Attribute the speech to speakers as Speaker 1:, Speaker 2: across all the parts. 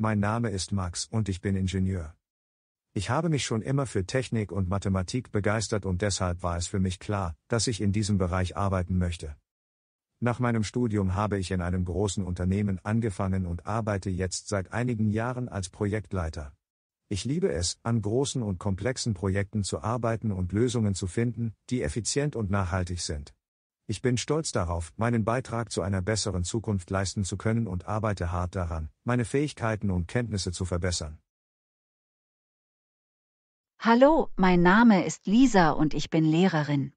Speaker 1: Mein Name ist Max und ich bin Ingenieur. Ich habe mich schon immer für Technik und Mathematik begeistert und deshalb war es für mich klar, dass ich in diesem Bereich arbeiten möchte. Nach meinem Studium habe ich in einem großen Unternehmen angefangen und arbeite jetzt seit einigen Jahren als Projektleiter. Ich liebe es, an großen und komplexen Projekten zu arbeiten und Lösungen zu finden, die effizient und nachhaltig sind. Ich bin stolz darauf, meinen Beitrag zu einer besseren Zukunft leisten zu können und arbeite hart daran, meine Fähigkeiten und Kenntnisse zu verbessern.
Speaker 2: Hallo, mein Name ist Lisa und ich bin Lehrerin.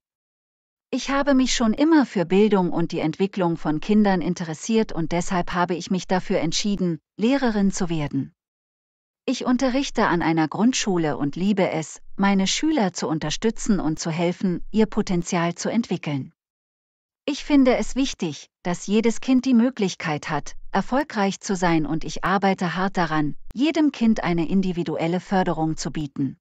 Speaker 2: Ich habe mich schon immer für Bildung und die Entwicklung von Kindern interessiert und deshalb habe ich mich dafür entschieden, Lehrerin zu werden. Ich unterrichte an einer Grundschule und liebe es, meine Schüler zu unterstützen und zu helfen, ihr Potenzial zu entwickeln. Ich finde es wichtig, dass jedes Kind die Möglichkeit hat, erfolgreich zu sein und ich arbeite hart daran, jedem Kind eine individuelle Förderung zu bieten.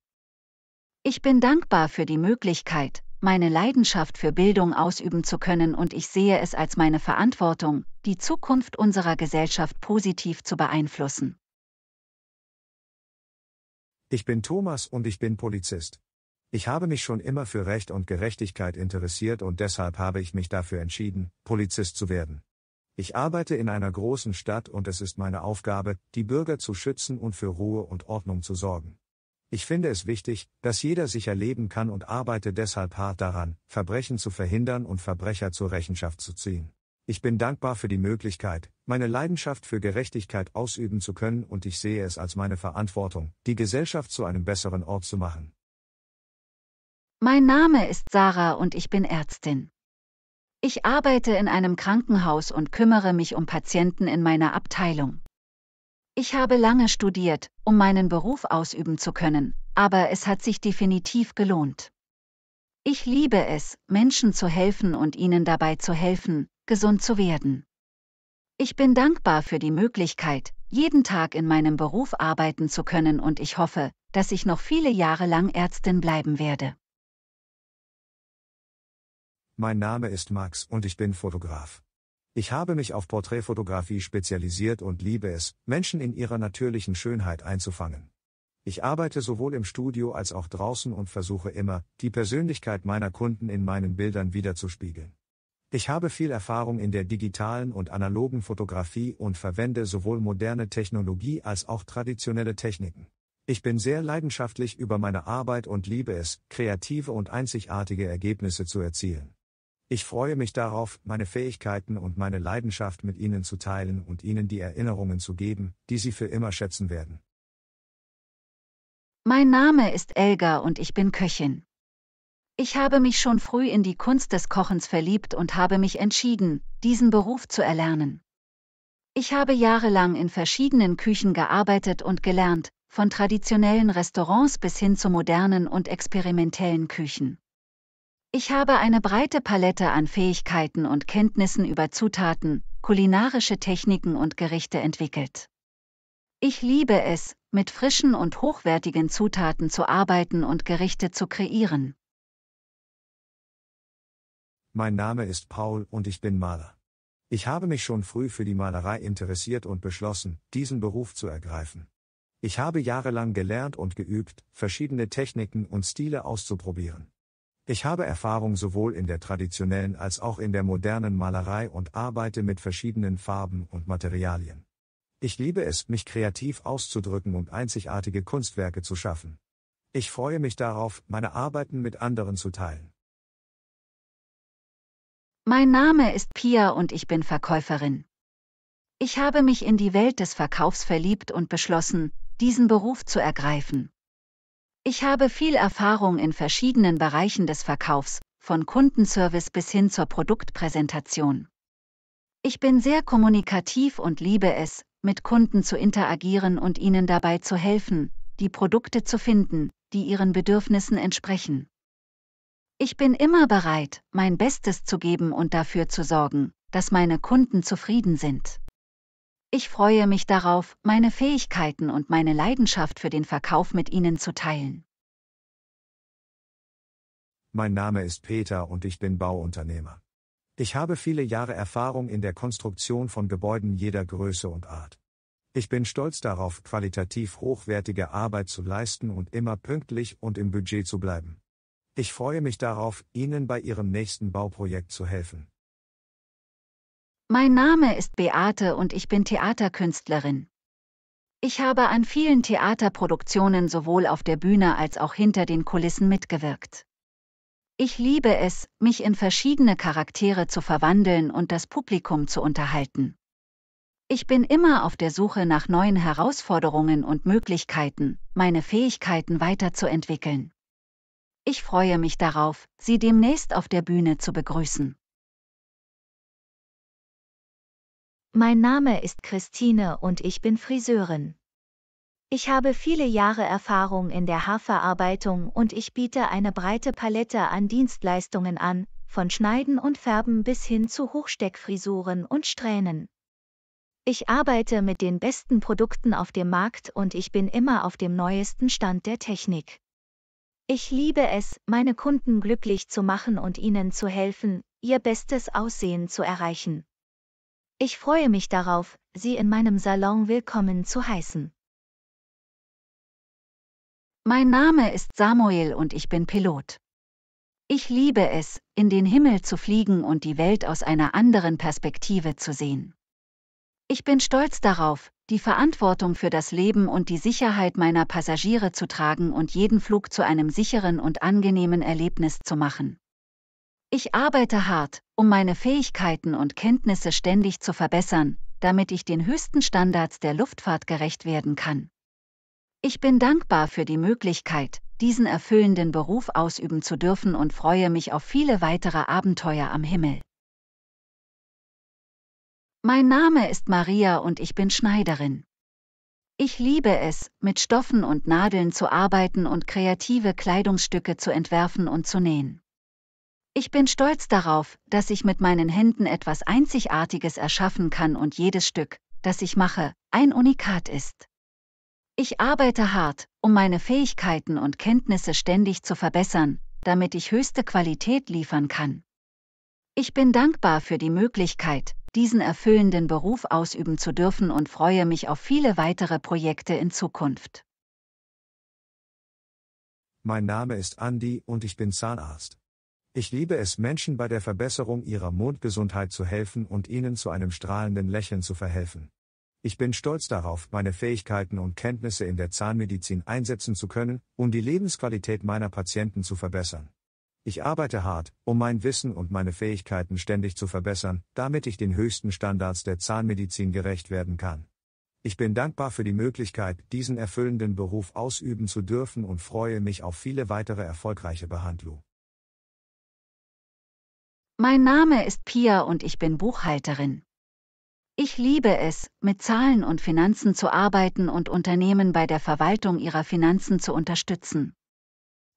Speaker 2: Ich bin dankbar für die Möglichkeit, meine Leidenschaft für Bildung ausüben zu können und ich sehe es als meine Verantwortung, die Zukunft unserer Gesellschaft positiv zu beeinflussen.
Speaker 1: Ich bin Thomas und ich bin Polizist. Ich habe mich schon immer für Recht und Gerechtigkeit interessiert und deshalb habe ich mich dafür entschieden, Polizist zu werden. Ich arbeite in einer großen Stadt und es ist meine Aufgabe, die Bürger zu schützen und für Ruhe und Ordnung zu sorgen. Ich finde es wichtig, dass jeder sicher leben kann und arbeite deshalb hart daran, Verbrechen zu verhindern und Verbrecher zur Rechenschaft zu ziehen. Ich bin dankbar für die Möglichkeit, meine Leidenschaft für Gerechtigkeit ausüben zu können und ich sehe es als meine Verantwortung, die Gesellschaft zu einem besseren Ort zu machen.
Speaker 2: Mein Name ist Sarah und ich bin Ärztin. Ich arbeite in einem Krankenhaus und kümmere mich um Patienten in meiner Abteilung. Ich habe lange studiert, um meinen Beruf ausüben zu können, aber es hat sich definitiv gelohnt. Ich liebe es, Menschen zu helfen und ihnen dabei zu helfen, gesund zu werden. Ich bin dankbar für die Möglichkeit, jeden Tag in meinem Beruf arbeiten zu können und ich hoffe, dass ich noch viele Jahre lang Ärztin bleiben werde.
Speaker 1: Mein Name ist Max und ich bin Fotograf. Ich habe mich auf Porträtfotografie spezialisiert und liebe es, Menschen in ihrer natürlichen Schönheit einzufangen. Ich arbeite sowohl im Studio als auch draußen und versuche immer, die Persönlichkeit meiner Kunden in meinen Bildern wiederzuspiegeln. Ich habe viel Erfahrung in der digitalen und analogen Fotografie und verwende sowohl moderne Technologie als auch traditionelle Techniken. Ich bin sehr leidenschaftlich über meine Arbeit und liebe es, kreative und einzigartige Ergebnisse zu erzielen. Ich freue mich darauf, meine Fähigkeiten und meine Leidenschaft mit Ihnen zu teilen und Ihnen die Erinnerungen zu geben, die Sie für immer schätzen werden.
Speaker 2: Mein Name ist Elga und ich bin Köchin. Ich habe mich schon früh in die Kunst des Kochens verliebt und habe mich entschieden, diesen Beruf zu erlernen. Ich habe jahrelang in verschiedenen Küchen gearbeitet und gelernt, von traditionellen Restaurants bis hin zu modernen und experimentellen Küchen. Ich habe eine breite Palette an Fähigkeiten und Kenntnissen über Zutaten, kulinarische Techniken und Gerichte entwickelt. Ich liebe es, mit frischen und hochwertigen Zutaten zu arbeiten und Gerichte zu kreieren.
Speaker 1: Mein Name ist Paul und ich bin Maler. Ich habe mich schon früh für die Malerei interessiert und beschlossen, diesen Beruf zu ergreifen. Ich habe jahrelang gelernt und geübt, verschiedene Techniken und Stile auszuprobieren. Ich habe Erfahrung sowohl in der traditionellen als auch in der modernen Malerei und arbeite mit verschiedenen Farben und Materialien. Ich liebe es, mich kreativ auszudrücken und einzigartige Kunstwerke zu schaffen. Ich freue mich darauf, meine Arbeiten mit anderen zu teilen.
Speaker 2: Mein Name ist Pia und ich bin Verkäuferin. Ich habe mich in die Welt des Verkaufs verliebt und beschlossen, diesen Beruf zu ergreifen. Ich habe viel Erfahrung in verschiedenen Bereichen des Verkaufs, von Kundenservice bis hin zur Produktpräsentation. Ich bin sehr kommunikativ und liebe es, mit Kunden zu interagieren und ihnen dabei zu helfen, die Produkte zu finden, die ihren Bedürfnissen entsprechen. Ich bin immer bereit, mein Bestes zu geben und dafür zu sorgen, dass meine Kunden zufrieden sind. Ich freue mich darauf, meine Fähigkeiten und meine Leidenschaft für den Verkauf mit Ihnen zu teilen.
Speaker 1: Mein Name ist Peter und ich bin Bauunternehmer. Ich habe viele Jahre Erfahrung in der Konstruktion von Gebäuden jeder Größe und Art. Ich bin stolz darauf, qualitativ hochwertige Arbeit zu leisten und immer pünktlich und im Budget zu bleiben. Ich freue mich darauf, Ihnen bei Ihrem nächsten Bauprojekt zu helfen.
Speaker 2: Mein Name ist Beate und ich bin Theaterkünstlerin. Ich habe an vielen Theaterproduktionen sowohl auf der Bühne als auch hinter den Kulissen mitgewirkt. Ich liebe es, mich in verschiedene Charaktere zu verwandeln und das Publikum zu unterhalten. Ich bin immer auf der Suche nach neuen Herausforderungen und Möglichkeiten, meine Fähigkeiten weiterzuentwickeln. Ich freue mich darauf, Sie demnächst auf der Bühne zu begrüßen. Mein Name ist Christine und ich bin Friseurin. Ich habe viele Jahre Erfahrung in der Haarverarbeitung und ich biete eine breite Palette an Dienstleistungen an, von Schneiden und Färben bis hin zu Hochsteckfrisuren und Strähnen. Ich arbeite mit den besten Produkten auf dem Markt und ich bin immer auf dem neuesten Stand der Technik. Ich liebe es, meine Kunden glücklich zu machen und ihnen zu helfen, ihr bestes Aussehen zu erreichen. Ich freue mich darauf, Sie in meinem Salon willkommen zu heißen. Mein Name ist Samuel und ich bin Pilot. Ich liebe es, in den Himmel zu fliegen und die Welt aus einer anderen Perspektive zu sehen. Ich bin stolz darauf, die Verantwortung für das Leben und die Sicherheit meiner Passagiere zu tragen und jeden Flug zu einem sicheren und angenehmen Erlebnis zu machen. Ich arbeite hart, um meine Fähigkeiten und Kenntnisse ständig zu verbessern, damit ich den höchsten Standards der Luftfahrt gerecht werden kann. Ich bin dankbar für die Möglichkeit, diesen erfüllenden Beruf ausüben zu dürfen und freue mich auf viele weitere Abenteuer am Himmel. Mein Name ist Maria und ich bin Schneiderin. Ich liebe es, mit Stoffen und Nadeln zu arbeiten und kreative Kleidungsstücke zu entwerfen und zu nähen. Ich bin stolz darauf, dass ich mit meinen Händen etwas Einzigartiges erschaffen kann und jedes Stück, das ich mache, ein Unikat ist. Ich arbeite hart, um meine Fähigkeiten und Kenntnisse ständig zu verbessern, damit ich höchste Qualität liefern kann. Ich bin dankbar für die Möglichkeit, diesen erfüllenden Beruf ausüben zu dürfen und freue mich auf viele weitere Projekte in Zukunft.
Speaker 1: Mein Name ist Andy und ich bin Zahnarzt. Ich liebe es, Menschen bei der Verbesserung ihrer Mondgesundheit zu helfen und ihnen zu einem strahlenden Lächeln zu verhelfen. Ich bin stolz darauf, meine Fähigkeiten und Kenntnisse in der Zahnmedizin einsetzen zu können, um die Lebensqualität meiner Patienten zu verbessern. Ich arbeite hart, um mein Wissen und meine Fähigkeiten ständig zu verbessern, damit ich den höchsten Standards der Zahnmedizin gerecht werden kann. Ich bin dankbar für die Möglichkeit, diesen erfüllenden Beruf ausüben zu dürfen und freue mich auf viele weitere erfolgreiche Behandlungen.
Speaker 2: Mein Name ist Pia und ich bin Buchhalterin. Ich liebe es, mit Zahlen und Finanzen zu arbeiten und Unternehmen bei der Verwaltung ihrer Finanzen zu unterstützen.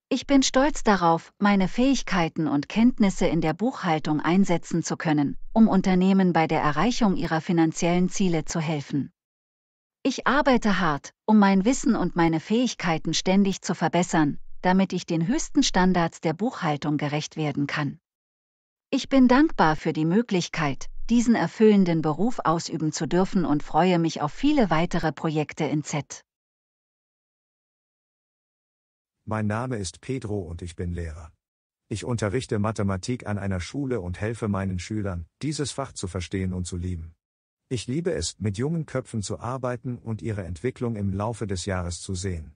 Speaker 2: Ich bin stolz darauf, meine Fähigkeiten und Kenntnisse in der Buchhaltung einsetzen zu können, um Unternehmen bei der Erreichung ihrer finanziellen Ziele zu helfen. Ich arbeite hart, um mein Wissen und meine Fähigkeiten ständig zu verbessern, damit ich den höchsten Standards der Buchhaltung gerecht werden kann. Ich bin dankbar für die Möglichkeit, diesen erfüllenden Beruf ausüben zu dürfen und freue mich auf viele weitere Projekte in
Speaker 1: Z. Mein Name ist Pedro und ich bin Lehrer. Ich unterrichte Mathematik an einer Schule und helfe meinen Schülern, dieses Fach zu verstehen und zu lieben. Ich liebe es, mit jungen Köpfen zu arbeiten und ihre Entwicklung im Laufe des Jahres zu sehen.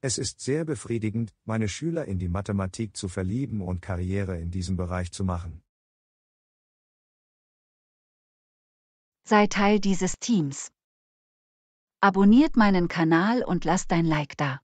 Speaker 1: Es ist sehr befriedigend, meine Schüler in die Mathematik zu verlieben und Karriere in diesem Bereich zu machen.
Speaker 2: Sei Teil dieses Teams. Abonniert meinen Kanal und lass dein Like da.